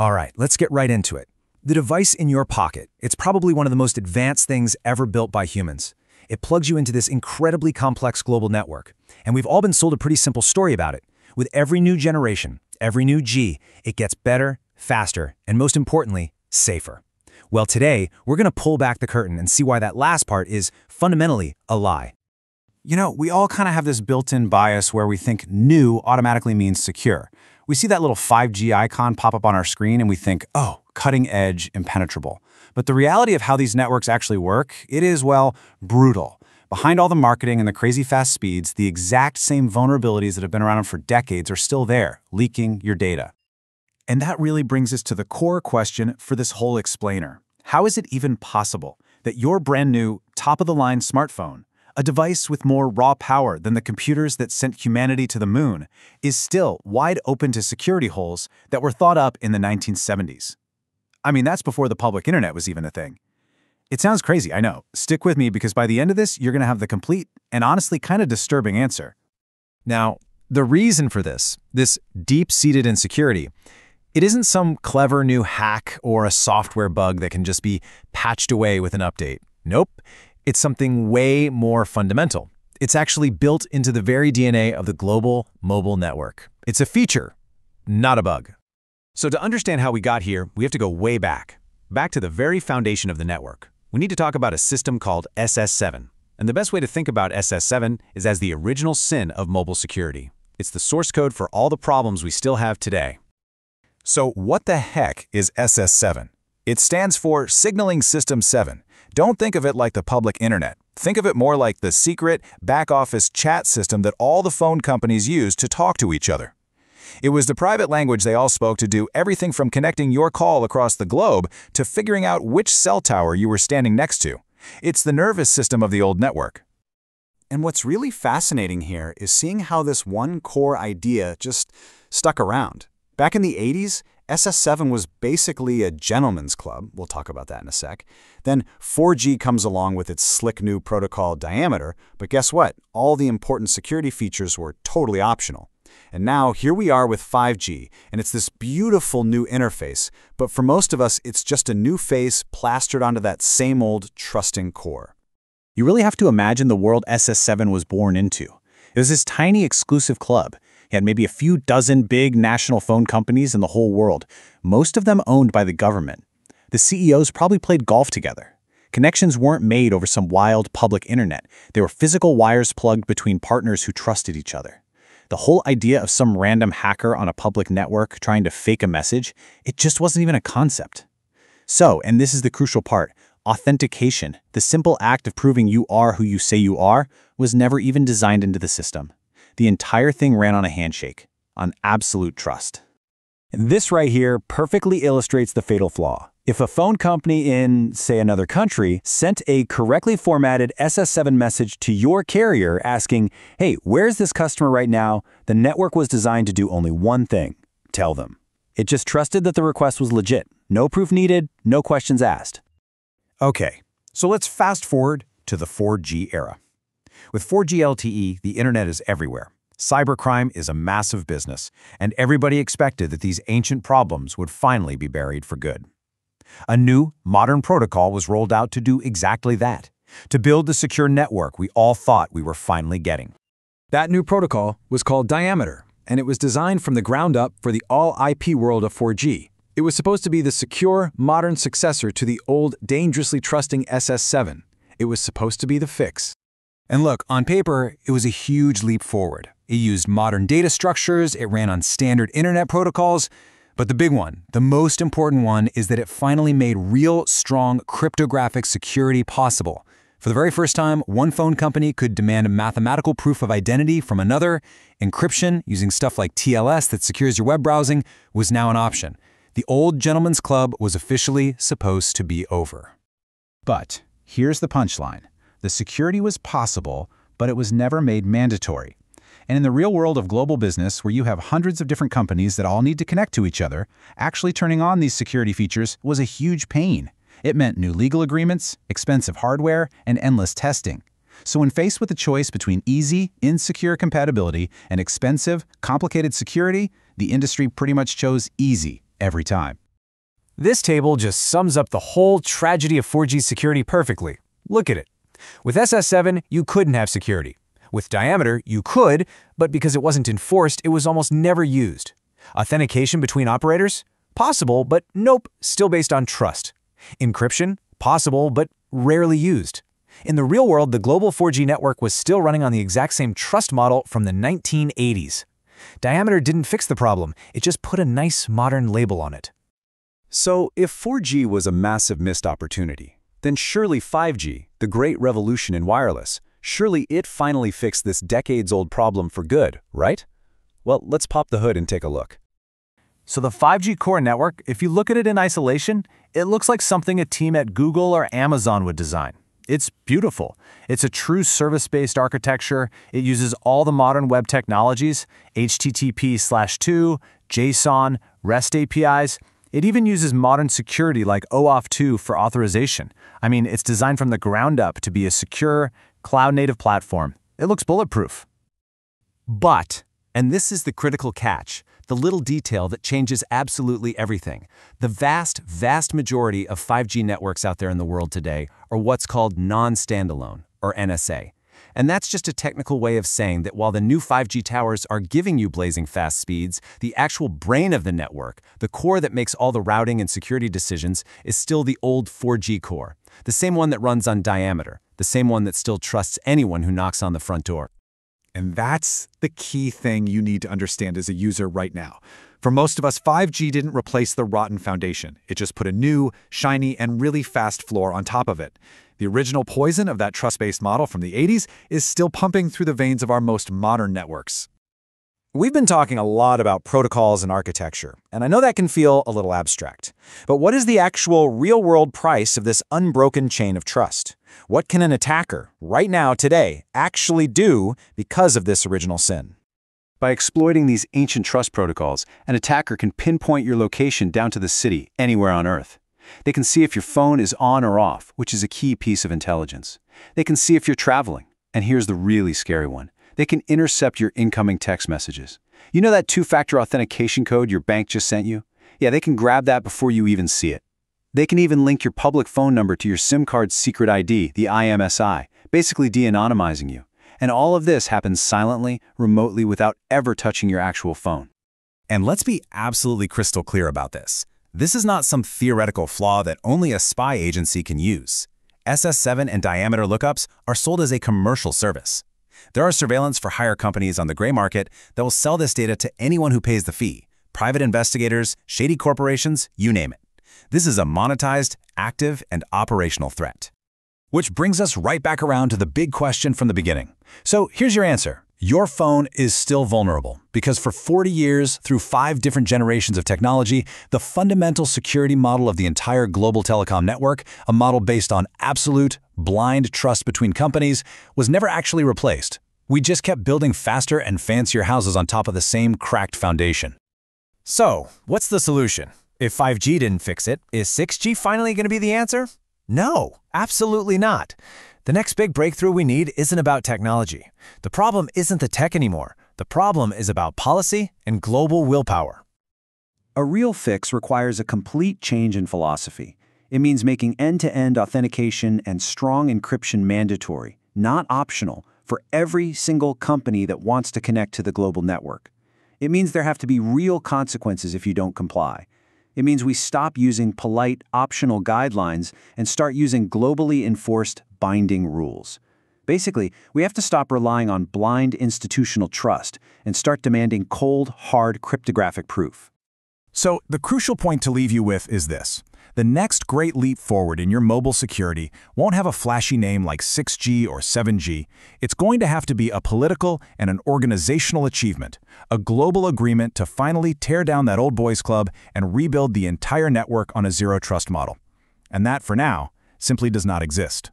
All right, let's get right into it. The device in your pocket, it's probably one of the most advanced things ever built by humans. It plugs you into this incredibly complex global network, and we've all been sold a pretty simple story about it. With every new generation, every new G, it gets better, faster, and most importantly, safer. Well, today, we're going to pull back the curtain and see why that last part is fundamentally a lie. You know, we all kind of have this built-in bias where we think new automatically means secure, we see that little 5G icon pop up on our screen and we think, oh, cutting edge, impenetrable. But the reality of how these networks actually work, it is, well, brutal. Behind all the marketing and the crazy fast speeds, the exact same vulnerabilities that have been around for decades are still there, leaking your data. And that really brings us to the core question for this whole explainer. How is it even possible that your brand new, top-of-the-line smartphone a device with more raw power than the computers that sent humanity to the moon, is still wide open to security holes that were thought up in the 1970s. I mean, that's before the public internet was even a thing. It sounds crazy, I know. Stick with me because by the end of this, you're going to have the complete and honestly kind of disturbing answer. Now, the reason for this, this deep-seated insecurity, it isn't some clever new hack or a software bug that can just be patched away with an update. Nope, it's something way more fundamental. It's actually built into the very DNA of the global mobile network. It's a feature, not a bug. So to understand how we got here, we have to go way back, back to the very foundation of the network. We need to talk about a system called SS7. And the best way to think about SS7 is as the original sin of mobile security. It's the source code for all the problems we still have today. So what the heck is SS7? It stands for Signaling System 7, don't think of it like the public internet. Think of it more like the secret, back-office chat system that all the phone companies use to talk to each other. It was the private language they all spoke to do everything from connecting your call across the globe to figuring out which cell tower you were standing next to. It's the nervous system of the old network. And what's really fascinating here is seeing how this one core idea just stuck around. Back in the 80s, SS7 was basically a gentleman's club, we'll talk about that in a sec. Then 4G comes along with its slick new protocol diameter, but guess what? All the important security features were totally optional. And now here we are with 5G, and it's this beautiful new interface, but for most of us, it's just a new face plastered onto that same old trusting core. You really have to imagine the world SS7 was born into. It was this tiny exclusive club, he had maybe a few dozen big national phone companies in the whole world, most of them owned by the government. The CEOs probably played golf together. Connections weren't made over some wild public internet. They were physical wires plugged between partners who trusted each other. The whole idea of some random hacker on a public network trying to fake a message, it just wasn't even a concept. So, and this is the crucial part, authentication, the simple act of proving you are who you say you are, was never even designed into the system. The entire thing ran on a handshake, on absolute trust. And this right here perfectly illustrates the fatal flaw. If a phone company in, say, another country sent a correctly formatted SS7 message to your carrier asking, hey, where's this customer right now? The network was designed to do only one thing, tell them. It just trusted that the request was legit. No proof needed, no questions asked. Okay, so let's fast forward to the 4G era. With 4G LTE, the internet is everywhere. Cybercrime is a massive business, and everybody expected that these ancient problems would finally be buried for good. A new, modern protocol was rolled out to do exactly that, to build the secure network we all thought we were finally getting. That new protocol was called Diameter, and it was designed from the ground up for the all-IP world of 4G. It was supposed to be the secure, modern successor to the old, dangerously trusting SS7. It was supposed to be the fix. And look, on paper, it was a huge leap forward. It used modern data structures, it ran on standard internet protocols, but the big one, the most important one, is that it finally made real, strong cryptographic security possible. For the very first time, one phone company could demand mathematical proof of identity from another. Encryption, using stuff like TLS that secures your web browsing, was now an option. The old gentleman's club was officially supposed to be over. But here's the punchline. The security was possible, but it was never made mandatory. And in the real world of global business, where you have hundreds of different companies that all need to connect to each other, actually turning on these security features was a huge pain. It meant new legal agreements, expensive hardware, and endless testing. So when faced with a choice between easy, insecure compatibility and expensive, complicated security, the industry pretty much chose easy every time. This table just sums up the whole tragedy of 4G security perfectly. Look at it. With SS7, you couldn't have security. With diameter, you could, but because it wasn't enforced, it was almost never used. Authentication between operators? Possible, but nope, still based on trust. Encryption? Possible, but rarely used. In the real world, the global 4G network was still running on the exact same trust model from the 1980s. Diameter didn't fix the problem, it just put a nice modern label on it. So, if 4G was a massive missed opportunity, then surely 5G, the great revolution in wireless, surely it finally fixed this decades-old problem for good, right? Well, let's pop the hood and take a look. So the 5G core network, if you look at it in isolation, it looks like something a team at Google or Amazon would design. It's beautiful. It's a true service-based architecture. It uses all the modern web technologies, HTTP slash 2, JSON, REST APIs, it even uses modern security like OAuth 2 for authorization. I mean, it's designed from the ground up to be a secure, cloud-native platform. It looks bulletproof. But, and this is the critical catch, the little detail that changes absolutely everything. The vast, vast majority of 5G networks out there in the world today are what's called non-standalone, or NSA. And that's just a technical way of saying that while the new 5G towers are giving you blazing fast speeds, the actual brain of the network, the core that makes all the routing and security decisions, is still the old 4G core, the same one that runs on diameter, the same one that still trusts anyone who knocks on the front door. And that's the key thing you need to understand as a user right now. For most of us, 5G didn't replace the rotten foundation. It just put a new, shiny, and really fast floor on top of it. The original poison of that trust-based model from the 80s is still pumping through the veins of our most modern networks. We've been talking a lot about protocols and architecture, and I know that can feel a little abstract. But what is the actual real-world price of this unbroken chain of trust? What can an attacker, right now, today, actually do because of this original sin? By exploiting these ancient trust protocols, an attacker can pinpoint your location down to the city anywhere on Earth. They can see if your phone is on or off, which is a key piece of intelligence. They can see if you're traveling. And here's the really scary one. They can intercept your incoming text messages. You know that two-factor authentication code your bank just sent you? Yeah, they can grab that before you even see it. They can even link your public phone number to your SIM card's secret ID, the IMSI, basically de-anonymizing you. And all of this happens silently, remotely, without ever touching your actual phone. And let's be absolutely crystal clear about this. This is not some theoretical flaw that only a spy agency can use. SS7 and diameter lookups are sold as a commercial service. There are surveillance for hire companies on the gray market that will sell this data to anyone who pays the fee, private investigators, shady corporations, you name it. This is a monetized, active, and operational threat. Which brings us right back around to the big question from the beginning. So here's your answer. Your phone is still vulnerable because for 40 years, through five different generations of technology, the fundamental security model of the entire global telecom network, a model based on absolute, blind trust between companies, was never actually replaced. We just kept building faster and fancier houses on top of the same cracked foundation. So, what's the solution? If 5G didn't fix it, is 6G finally going to be the answer? No, absolutely not. The next big breakthrough we need isn't about technology. The problem isn't the tech anymore. The problem is about policy and global willpower. A real fix requires a complete change in philosophy. It means making end-to-end authentication and strong encryption mandatory, not optional, for every single company that wants to connect to the global network. It means there have to be real consequences if you don't comply. It means we stop using polite, optional guidelines and start using globally enforced binding rules. Basically, we have to stop relying on blind institutional trust and start demanding cold, hard cryptographic proof. So, the crucial point to leave you with is this. The next great leap forward in your mobile security won't have a flashy name like 6G or 7G. It's going to have to be a political and an organizational achievement, a global agreement to finally tear down that old boys club and rebuild the entire network on a zero trust model. And that, for now, simply does not exist.